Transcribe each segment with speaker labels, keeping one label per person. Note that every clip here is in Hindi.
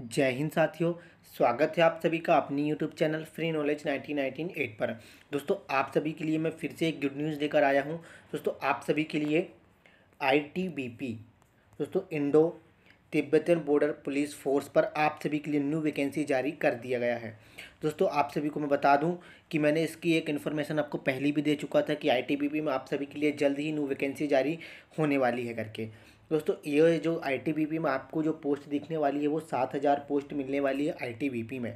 Speaker 1: जय हिंद साथियों स्वागत है आप सभी का अपनी YouTube channel free knowledge nineteen nineteen eight पर दोस्तों आप सभी के लिए मैं फिर से एक गुड न्यूज़ लेकर आया हूं दोस्तों आप सभी के लिए आईटीबीपी दोस्तों Indo Tibetan border police force पर आप सभी के लिए न्यू वैकेंसी जारी कर दिया गया है दोस्तों आप सभी को मैं बता दूं कि मैंने इसकी एक इन्फॉर्मेशन आपको पहले भी दे चुका था कि आईटीबीपी में आप सभी के लिए जल्द ही न्यू वैकेंसी जारी होने वाली है करके दोस्तों ये जो आई में आपको जो पोस्ट दिखने वाली है वो सात हज़ार पोस्ट मिलने वाली है आई में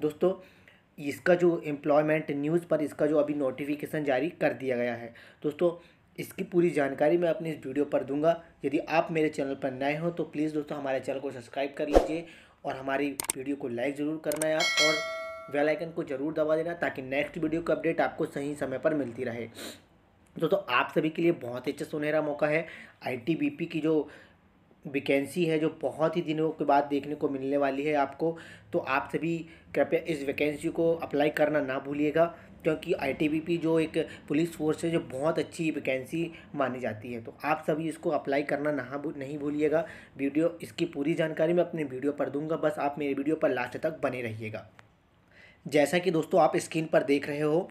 Speaker 1: दोस्तों इसका जो एम्प्लॉयमेंट न्यूज़ पर इसका जो अभी नोटिफिकेशन जारी कर दिया गया है दोस्तों इसकी पूरी जानकारी मैं अपनी इस वीडियो पर दूंगा यदि आप मेरे चैनल पर नए हो तो प्लीज़ दोस्तों हमारे चैनल को सब्सक्राइब कर लीजिए और हमारी वीडियो को लाइक ज़रूर करना है और वेलाइकन को ज़रूर दबा देना ताकि नेक्स्ट वीडियो का अपडेट आपको सही समय पर मिलती रहे दोस्तों आप सभी के लिए बहुत ही अच्छा सुनहरा मौका है आईटीबीपी की जो वैकेंसी है जो बहुत ही दिनों के बाद देखने को मिलने वाली है आपको तो आप सभी कृपया इस वैकेंसी को अप्लाई करना ना भूलिएगा क्योंकि आईटीबीपी जो एक पुलिस फोर्स है जो बहुत अच्छी वैकेंसी मानी जाती है तो आप सभी इसको अप्लाई करना ना नहीं भूलिएगा वीडियो इसकी पूरी जानकारी मैं अपने वीडियो पर दूँगा बस आप मेरे वीडियो पर लास्ट तक बने रहिएगा जैसा कि दोस्तों आप स्क्रीन पर देख रहे हो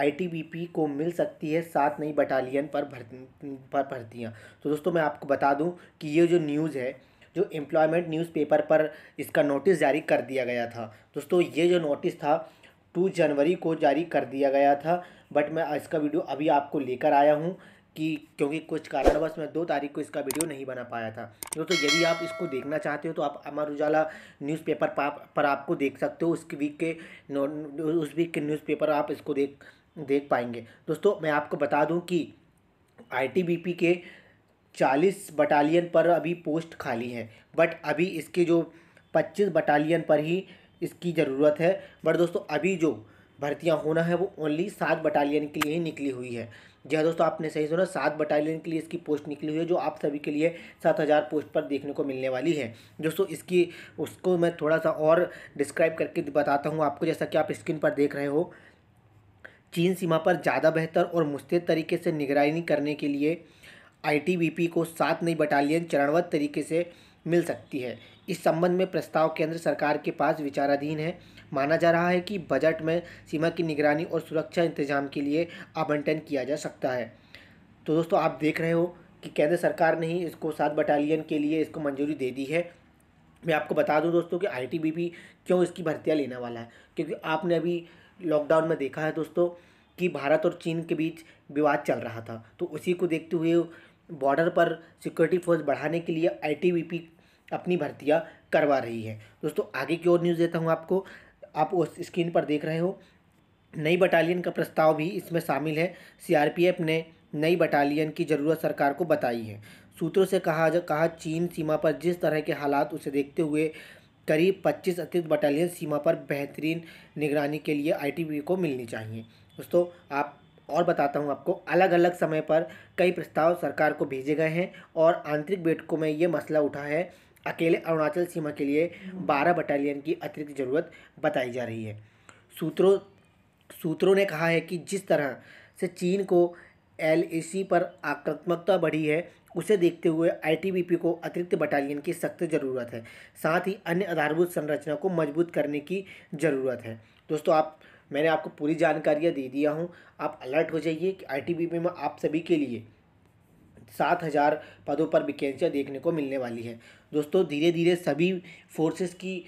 Speaker 1: आईटीबीपी को मिल सकती है सात नई बटालियन पर भर पर भर्तियाँ तो दोस्तों मैं आपको बता दूं कि ये जो न्यूज़ है जो एम्प्लॉयमेंट न्यूज़पेपर पर इसका नोटिस जारी कर दिया गया था दोस्तों ये जो नोटिस था टू जनवरी को जारी कर दिया गया था बट मैं इसका वीडियो अभी आपको लेकर आया हूँ कि क्योंकि कुछ कारणवश मैं दो तारीख को इसका वीडियो नहीं बना पाया था दोस्तों यदि आप इसको देखना चाहते हो तो आप अमर उजाला न्यूज़पेपर पर आपको देख सकते हो उस वीक के उस वीक के न्यूज़पेपर आप इसको देख देख पाएंगे दोस्तों मैं आपको बता दूं कि आईटीबीपी के चालीस बटालियन पर अभी पोस्ट खाली है बट अभी इसके जो पच्चीस बटालियन पर ही इसकी ज़रूरत है बट दोस्तों अभी जो भर्तियां होना है वो ओनली सात बटालियन के लिए ही निकली हुई है जी हाँ दोस्तों आपने सही सुना सात बटालियन के लिए इसकी पोस्ट निकली हुई है जो आप सभी के लिए सात हज़ार पोस्ट पर देखने को मिलने वाली है दोस्तों इसकी उसको मैं थोड़ा सा और डिस्क्राइब करके बताता हूँ आपको जैसा कि आप स्क्रीन पर देख रहे हो चीन सीमा पर ज़्यादा बेहतर और मुस्तैद तरीके से निगरानी करने के लिए आईटीबीपी को सात नई बटालियन चरणबद्ध तरीके से मिल सकती है इस संबंध में प्रस्ताव केंद्र सरकार के पास विचाराधीन है माना जा रहा है कि बजट में सीमा की निगरानी और सुरक्षा इंतजाम के लिए आवंटन किया जा सकता है तो दोस्तों आप देख रहे हो कि केंद्र सरकार ने ही इसको सात बटालियन के लिए इसको मंजूरी दे दी है मैं आपको बता दूं दोस्तों कि आईटीबीपी क्यों इसकी भर्तियाँ लेने वाला है क्योंकि आपने अभी लॉकडाउन में देखा है दोस्तों कि भारत और चीन के बीच विवाद चल रहा था तो उसी को देखते हुए बॉर्डर पर सिक्योरिटी फोर्स बढ़ाने के लिए आईटीबीपी अपनी भर्तियाँ करवा रही है दोस्तों आगे की ओर न्यूज़ देता हूँ आपको आप उस स्क्रीन पर देख रहे हो नई बटालियन का प्रस्ताव भी इसमें शामिल है सीआरपीएफ ने नई बटालियन की ज़रूरत सरकार को बताई है सूत्रों से कहा कहा चीन सीमा पर जिस तरह के हालात उसे देखते हुए करीब 25 अतिरिक्त बटालियन सीमा पर बेहतरीन निगरानी के लिए आईटीबी को मिलनी चाहिए दोस्तों आप और बताता हूँ आपको अलग अलग समय पर कई प्रस्ताव सरकार को भेजे गए हैं और आंतरिक बैठकों में ये मसला उठा है अकेले अरुणाचल सीमा के लिए 12 बटालियन की अतिरिक्त ज़रूरत बताई जा रही है सूत्रों सूत्रों ने कहा है कि जिस तरह से चीन को एल पर आक्रामकता बढ़ी है उसे देखते हुए आईटीबीपी को अतिरिक्त बटालियन की सख्त ज़रूरत है साथ ही अन्य आधारभूत संरचना को मजबूत करने की ज़रूरत है दोस्तों आप मैंने आपको पूरी जानकारियाँ दे दिया हूँ आप अलर्ट हो जाइए कि आईटीबीपी में आप सभी के लिए सात हज़ार पदों पर वैकेंसियाँ देखने को मिलने वाली है दोस्तों धीरे धीरे सभी फोर्सेस की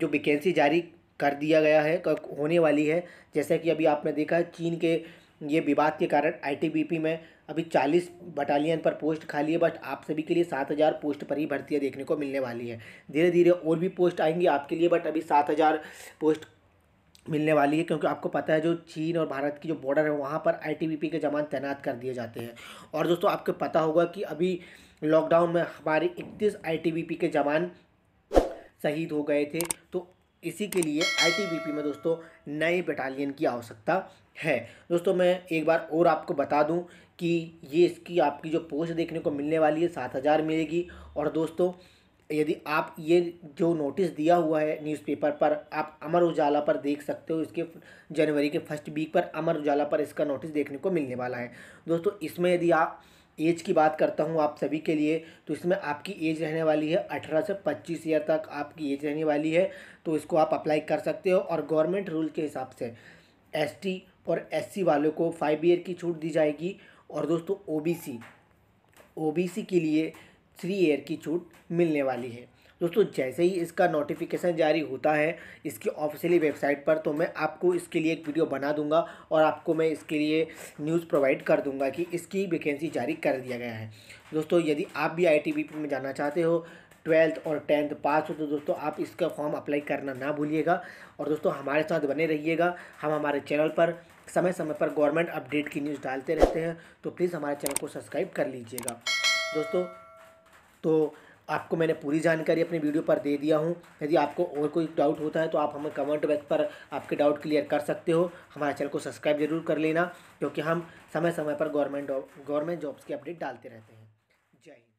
Speaker 1: जो वैकेंसी जारी कर दिया गया है होने वाली है जैसा कि अभी आपने देखा चीन के ये विवाद के कारण आईटीबीपी में अभी चालीस बटालियन पर पोस्ट खाली है बट आप सभी के लिए सात हज़ार पोस्ट पर ही भर्तियाँ देखने को मिलने वाली है धीरे धीरे और भी पोस्ट आएंगी आपके लिए बट अभी सात हज़ार पोस्ट मिलने वाली है क्योंकि आपको पता है जो चीन और भारत की जो बॉर्डर है वहाँ पर आईटीबीपी के जवान तैनात कर दिए जाते हैं और दोस्तों आपको पता होगा कि अभी लॉकडाउन में हमारे इकतीस आई के जवान शहीद हो गए थे तो इसी के लिए आईटीबीपी में दोस्तों नए बटालियन की आवश्यकता है दोस्तों मैं एक बार और आपको बता दूं कि ये इसकी आपकी जो पोस्ट देखने को मिलने वाली है सात हज़ार मिलेगी और दोस्तों यदि आप ये जो नोटिस दिया हुआ है न्यूज़पेपर पर आप अमर उजाला पर देख सकते हो इसके जनवरी के फर्स्ट वीक पर अमर उजाला पर इसका नोटिस देखने को मिलने वाला है दोस्तों इसमें यदि आप एज की बात करता हूँ आप सभी के लिए तो इसमें आपकी एज रहने वाली है अठारह से पच्चीस ईयर तक आपकी एज रहने वाली है तो इसको आप अप्लाई कर सकते हो और गवर्नमेंट रूल के हिसाब से एसटी और एससी वालों को फाइव ईयर की छूट दी जाएगी और दोस्तों ओबीसी ओबीसी के लिए थ्री ईयर की छूट मिलने वाली है दोस्तों जैसे ही इसका नोटिफिकेशन जारी होता है इसकी ऑफिशियली वेबसाइट पर तो मैं आपको इसके लिए एक वीडियो बना दूंगा और आपको मैं इसके लिए न्यूज़ प्रोवाइड कर दूंगा कि इसकी वैकेंसी जारी कर दिया गया है दोस्तों यदि आप भी आई में जाना चाहते हो ट्वेल्थ और टेंथ पास हो तो दोस्तों आप इसका फॉर्म अप्लाई करना ना भूलिएगा और दोस्तों हमारे साथ बने रहिएगा हम हमारे चैनल पर समय समय पर गवर्नमेंट अपडेट की न्यूज़ डालते रहते हैं तो प्लीज़ हमारे चैनल को सब्सक्राइब कर लीजिएगा दोस्तों तो आपको मैंने पूरी जानकारी अपनी वीडियो पर दे दिया हूँ यदि आपको और कोई डाउट होता है तो आप हमें कमेंट बैक पर आपके डाउट क्लियर कर सकते हो हमारे चैनल को सब्सक्राइब जरूर कर लेना क्योंकि हम समय समय पर गवर्नमेंट गवर्नमेंट जॉब्स की अपडेट डालते रहते हैं जय हिंद